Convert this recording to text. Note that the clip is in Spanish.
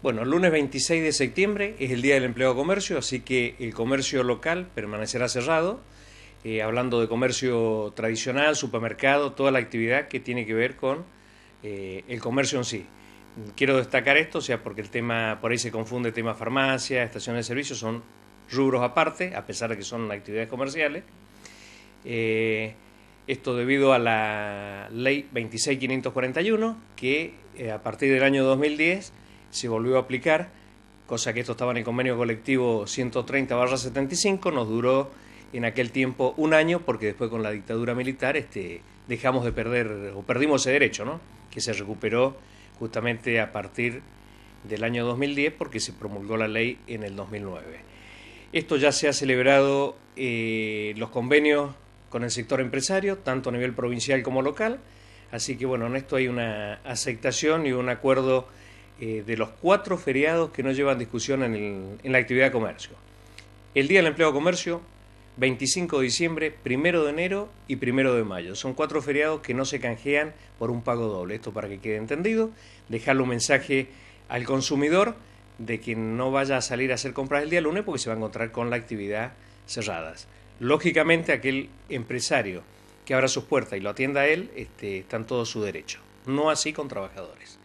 Bueno, el lunes 26 de septiembre es el Día del Empleo de Comercio, así que el comercio local permanecerá cerrado. Eh, hablando de comercio tradicional, supermercado, toda la actividad que tiene que ver con eh, el comercio en sí. Quiero destacar esto, o sea, porque el tema, por ahí se confunde el tema farmacia, estaciones de servicio, son rubros aparte, a pesar de que son actividades comerciales. Eh, esto debido a la ley 26541, que a partir del año 2010 se volvió a aplicar, cosa que esto estaba en el convenio colectivo 130-75, nos duró en aquel tiempo un año, porque después con la dictadura militar este, dejamos de perder o perdimos ese derecho, ¿no? que se recuperó justamente a partir del año 2010 porque se promulgó la ley en el 2009. Esto ya se ha celebrado eh, los convenios con el sector empresario, tanto a nivel provincial como local, así que bueno, en esto hay una aceptación y un acuerdo eh, de los cuatro feriados que no llevan discusión en, la actividad de comercio. El Día del Empleo de Comercio, 25 de diciembre, 1 de enero y 1 de mayo. Son cuatro feriados que no se canjean por un pago doble. Esto para que quede entendido. Dejarle un mensaje al consumidor de que no vaya a salir a hacer compras el día lunes porque se va a encontrar con la actividad cerradas. Lógicamente aquel empresario que abra sus puertas y lo atienda a él, este, está en todo su derecho. No así con trabajadores.